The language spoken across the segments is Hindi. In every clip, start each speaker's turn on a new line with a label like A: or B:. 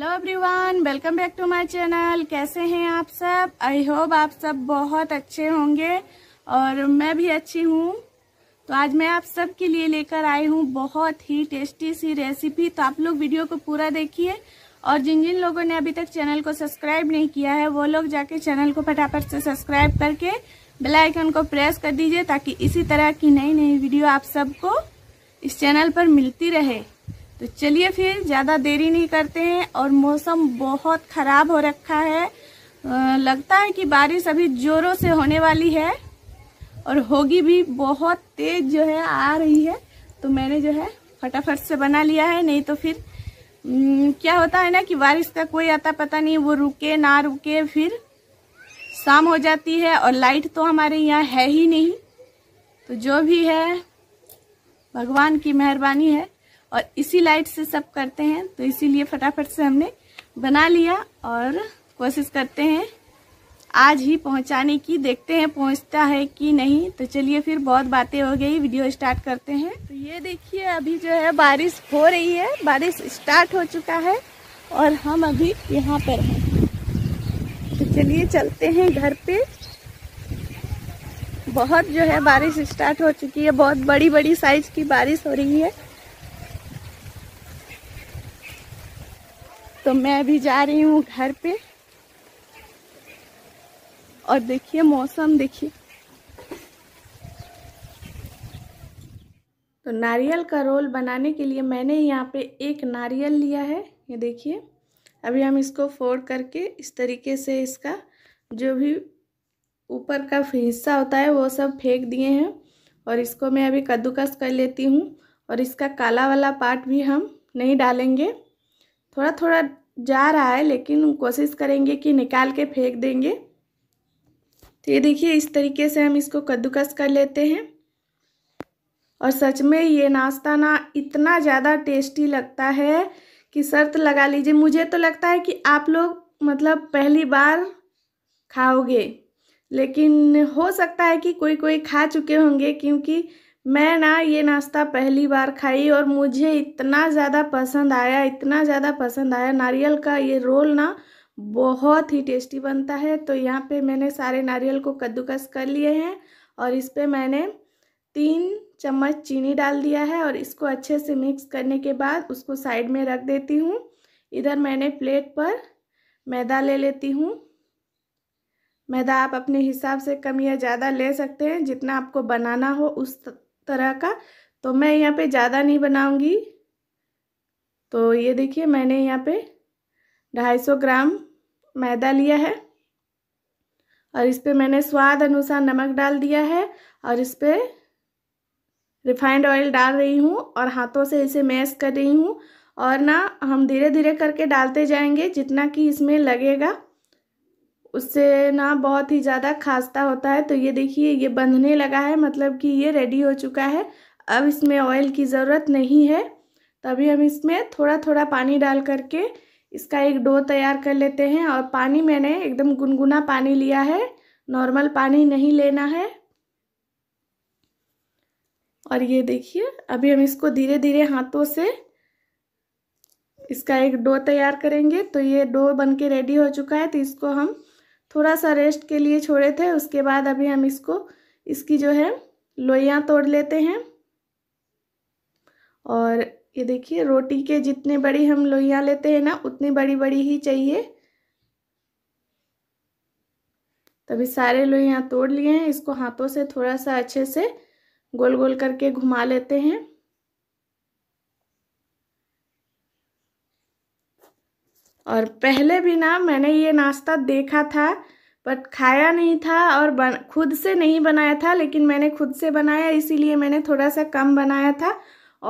A: hello everyone welcome back to my channel कैसे हैं आप सब आई होप आप सब बहुत अच्छे होंगे और मैं भी अच्छी हूँ तो आज मैं आप सब के लिए लेकर आई हूँ बहुत ही टेस्टी सी रेसिपी तो आप लोग वीडियो को पूरा देखिए और जिन जिन लोगों ने अभी तक चैनल को सब्सक्राइब नहीं किया है वो लोग जाके चैनल को फटाफट से सब्सक्राइब करके बेलाइकन को प्रेस कर दीजिए ताकि इसी तरह की नई नई वीडियो आप सबको इस चैनल पर मिलती रहे तो चलिए फिर ज़्यादा देरी नहीं करते हैं और मौसम बहुत ख़राब हो रखा है आ, लगता है कि बारिश अभी ज़ोरों से होने वाली है और होगी भी बहुत तेज़ जो है आ रही है तो मैंने जो है फटाफट से बना लिया है नहीं तो फिर क्या होता है ना कि बारिश का कोई आता पता नहीं वो रुके ना रुके फिर शाम हो जाती है और लाइट तो हमारे यहाँ है ही नहीं तो जो भी है भगवान की मेहरबानी है और इसी लाइट से सब करते हैं तो इसीलिए फटाफट से हमने बना लिया और कोशिश करते हैं आज ही पहुंचाने की देखते हैं पहुंचता है कि नहीं तो चलिए फिर बहुत बातें हो गई वीडियो स्टार्ट करते हैं तो ये देखिए अभी जो है बारिश हो रही है बारिश स्टार्ट हो चुका है और हम अभी यहाँ पर हैं तो चलिए चलते हैं घर पे बहुत जो है बारिश स्टार्ट हो चुकी है बहुत बड़ी बड़ी साइज की बारिश हो रही है तो मैं अभी जा रही हूँ घर पे और देखिए मौसम देखिए तो नारियल का रोल बनाने के लिए मैंने यहाँ पे एक नारियल लिया है ये देखिए अभी हम इसको फोड़ करके इस तरीके से इसका जो भी ऊपर का हिस्सा होता है वो सब फेंक दिए हैं और इसको मैं अभी कद्दूकस कर लेती हूँ और इसका काला वाला पार्ट भी हम नहीं डालेंगे थोड़ा थोड़ा जा रहा है लेकिन कोशिश करेंगे कि निकाल के फेंक देंगे तो ये देखिए इस तरीके से हम इसको कद्दूकस कर लेते हैं और सच में ये नाश्ता ना इतना ज़्यादा टेस्टी लगता है कि शर्त लगा लीजिए मुझे तो लगता है कि आप लोग मतलब पहली बार खाओगे लेकिन हो सकता है कि कोई कोई खा चुके होंगे क्योंकि मैं ना ये नाश्ता पहली बार खाई और मुझे इतना ज़्यादा पसंद आया इतना ज़्यादा पसंद आया नारियल का ये रोल ना बहुत ही टेस्टी बनता है तो यहाँ पे मैंने सारे नारियल को कद्दूकस कर लिए हैं और इस पर मैंने तीन चम्मच चीनी डाल दिया है और इसको अच्छे से मिक्स करने के बाद उसको साइड में रख देती हूँ इधर मैंने प्लेट पर मैदा ले लेती हूँ मैदा आप अपने हिसाब से कम या ज़्यादा ले सकते हैं जितना आपको बनाना हो उस तरह का तो मैं यहाँ पे ज़्यादा नहीं बनाऊँगी तो ये देखिए मैंने यहाँ पे ढाई सौ ग्राम मैदा लिया है और इस पर मैंने स्वाद अनुसार नमक डाल दिया है और इस पर रिफाइंड ऑयल डाल रही हूँ और हाथों से इसे मैश कर रही हूँ और ना हम धीरे धीरे करके डालते जाएंगे जितना कि इसमें लगेगा उससे ना बहुत ही ज़्यादा खास्ता होता है तो ये देखिए ये बंधने लगा है मतलब कि ये रेडी हो चुका है अब इसमें ऑयल की ज़रूरत नहीं है तभी हम इसमें थोड़ा थोड़ा पानी डाल करके इसका एक डो तैयार कर लेते हैं और पानी मैंने एकदम गुनगुना पानी लिया है नॉर्मल पानी नहीं लेना है और ये देखिए अभी हम इसको धीरे धीरे हाथों से इसका एक डो तैयार करेंगे तो ये डो बन के रेडी हो चुका है तो इसको हम थोड़ा सा रेस्ट के लिए छोड़े थे उसके बाद अभी हम इसको इसकी जो है लोइयाँ तोड़ लेते हैं और ये देखिए रोटी के जितने बड़ी हम लोइयाँ लेते हैं ना उतनी बड़ी बड़ी ही चाहिए तभी सारे लोइयाँ तोड़ लिए हैं इसको हाथों से थोड़ा सा अच्छे से गोल गोल करके घुमा लेते हैं और पहले भी ना मैंने ये नाश्ता देखा था बट खाया नहीं था और बन खुद से नहीं बनाया था लेकिन मैंने खुद से बनाया इसीलिए मैंने थोड़ा सा कम बनाया था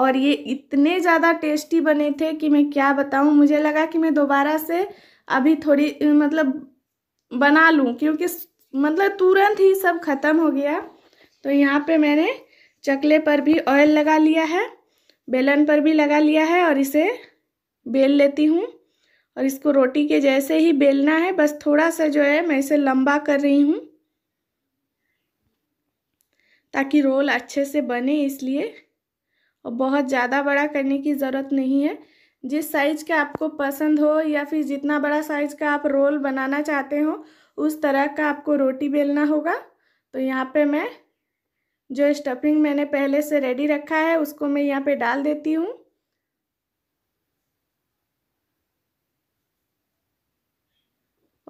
A: और ये इतने ज़्यादा टेस्टी बने थे कि मैं क्या बताऊँ मुझे लगा कि मैं दोबारा से अभी थोड़ी मतलब बना लूँ क्योंकि मतलब तुरंत ही सब ख़त्म हो गया तो यहाँ पे मैंने चकले पर भी ऑयल लगा लिया है बेलन पर भी लगा लिया है और इसे बेल लेती हूँ और इसको रोटी के जैसे ही बेलना है बस थोड़ा सा जो है मैं इसे लंबा कर रही हूँ ताकि रोल अच्छे से बने इसलिए और बहुत ज़्यादा बड़ा करने की ज़रूरत नहीं है जिस साइज़ का आपको पसंद हो या फिर जितना बड़ा साइज़ का आप रोल बनाना चाहते हो उस तरह का आपको रोटी बेलना होगा तो यहाँ पे मैं जो स्टफिंग मैंने पहले से रेडी रखा है उसको मैं यहाँ पे डाल देती हूँ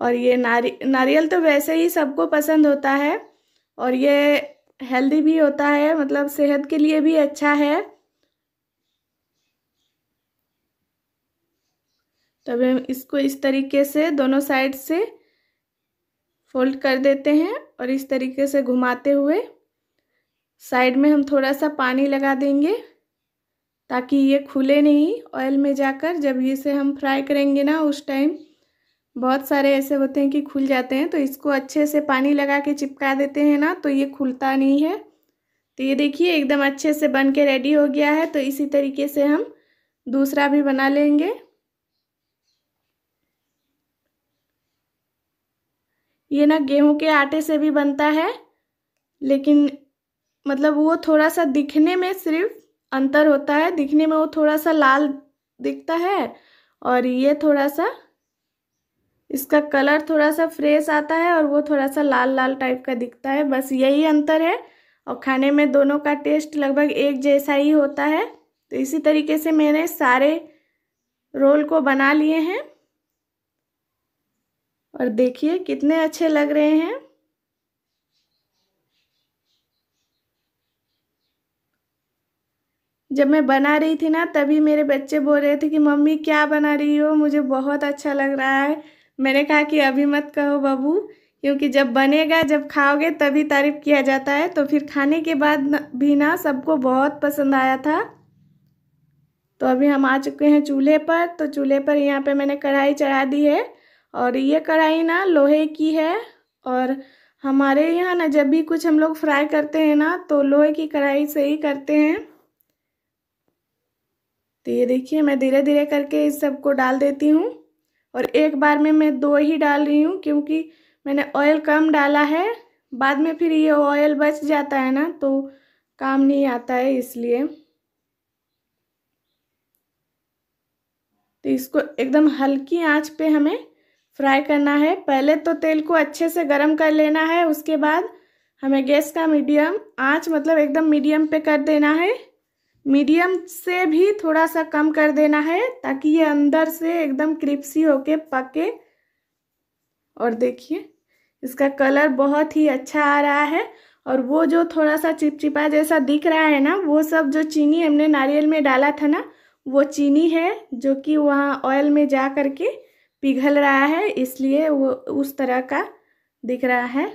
A: और ये नारी नारियल तो वैसे ही सबको पसंद होता है और ये हेल्दी भी होता है मतलब सेहत के लिए भी अच्छा है तब तो हम इसको इस तरीके से दोनों साइड से फोल्ड कर देते हैं और इस तरीके से घुमाते हुए साइड में हम थोड़ा सा पानी लगा देंगे ताकि ये खुले नहीं ऑयल में जाकर जब इसे हम फ्राई करेंगे ना उस टाइम बहुत सारे ऐसे होते हैं कि खुल जाते हैं तो इसको अच्छे से पानी लगा के चिपका देते हैं ना तो ये खुलता नहीं है तो ये देखिए एकदम अच्छे से बन के रेडी हो गया है तो इसी तरीके से हम दूसरा भी बना लेंगे ये ना गेहूं के आटे से भी बनता है लेकिन मतलब वो थोड़ा सा दिखने में सिर्फ अंतर होता है दिखने में वो थोड़ा सा लाल दिखता है और ये थोड़ा सा इसका कलर थोड़ा सा फ्रेश आता है और वो थोड़ा सा लाल लाल टाइप का दिखता है बस यही अंतर है और खाने में दोनों का टेस्ट लगभग एक जैसा ही होता है तो इसी तरीके से मैंने सारे रोल को बना लिए हैं और देखिए कितने अच्छे लग रहे हैं जब मैं बना रही थी ना तभी मेरे बच्चे बोल रहे थे कि मम्मी क्या बना रही हो मुझे बहुत अच्छा लग रहा है मैंने कहा कि अभी मत कहो बाबू क्योंकि जब बनेगा जब खाओगे तभी तारीफ किया जाता है तो फिर खाने के बाद भी ना सबको बहुत पसंद आया था तो अभी हम आ चुके हैं चूल्हे पर तो चूल्हे पर यहाँ पे मैंने कढ़ाई चढ़ा दी है और ये कढ़ाई ना लोहे की है और हमारे यहाँ ना जब भी कुछ हम लोग फ्राई करते हैं ना तो लोहे की कढ़ाई से ही करते हैं तो ये देखिए मैं धीरे धीरे करके इस सबको डाल देती हूँ और एक बार में मैं दो ही डाल रही हूँ क्योंकि मैंने ऑयल कम डाला है बाद में फिर ये ऑयल बच जाता है ना तो काम नहीं आता है इसलिए तो इसको एकदम हल्की आंच पे हमें फ्राई करना है पहले तो तेल को अच्छे से गर्म कर लेना है उसके बाद हमें गैस का मीडियम आंच मतलब एकदम मीडियम पे कर देना है मीडियम से भी थोड़ा सा कम कर देना है ताकि ये अंदर से एकदम क्रिप्सी होके पके और देखिए इसका कलर बहुत ही अच्छा आ रहा है और वो जो थोड़ा सा चिपचिपा जैसा दिख रहा है ना वो सब जो चीनी हमने नारियल में डाला था ना वो चीनी है जो कि वहाँ ऑयल में जा करके पिघल रहा है इसलिए वो उस तरह का दिख रहा है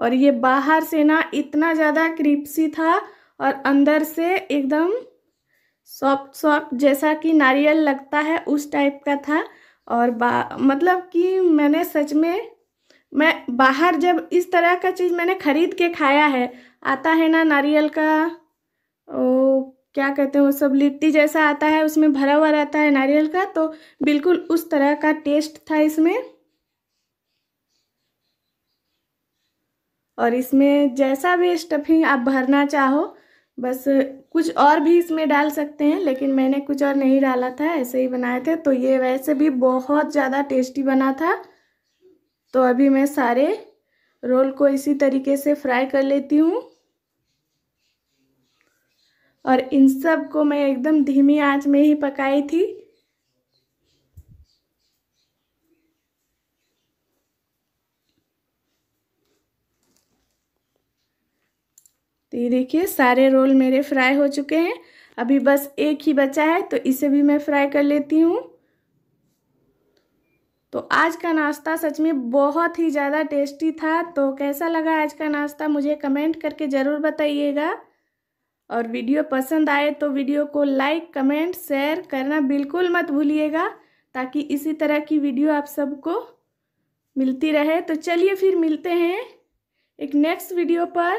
A: और ये बाहर से ना इतना ज़्यादा क्रिप्सी था और अंदर से एकदम सॉफ्ट सॉफ्ट जैसा कि नारियल लगता है उस टाइप का था और बा मतलब कि मैंने सच में मैं बाहर जब इस तरह का चीज़ मैंने ख़रीद के खाया है आता है ना नारियल का ओ क्या कहते हैं वो सब लिट्टी जैसा आता है उसमें भरा हुआ रहता है नारियल का तो बिल्कुल उस तरह का टेस्ट था इसमें और इसमें जैसा भी स्टफिंग आप भरना चाहो बस कुछ और भी इसमें डाल सकते हैं लेकिन मैंने कुछ और नहीं डाला था ऐसे ही बनाए थे तो ये वैसे भी बहुत ज़्यादा टेस्टी बना था तो अभी मैं सारे रोल को इसी तरीके से फ्राई कर लेती हूँ और इन सब को मैं एकदम धीमी आंच में ही पकाई थी ये देखिए सारे रोल मेरे फ्राई हो चुके हैं अभी बस एक ही बचा है तो इसे भी मैं फ्राई कर लेती हूँ तो आज का नाश्ता सच में बहुत ही ज़्यादा टेस्टी था तो कैसा लगा आज का नाश्ता मुझे कमेंट करके ज़रूर बताइएगा और वीडियो पसंद आए तो वीडियो को लाइक कमेंट शेयर करना बिल्कुल मत भूलिएगा ताकि इसी तरह की वीडियो आप सबको मिलती रहे तो चलिए फिर मिलते हैं एक नेक्स्ट वीडियो पर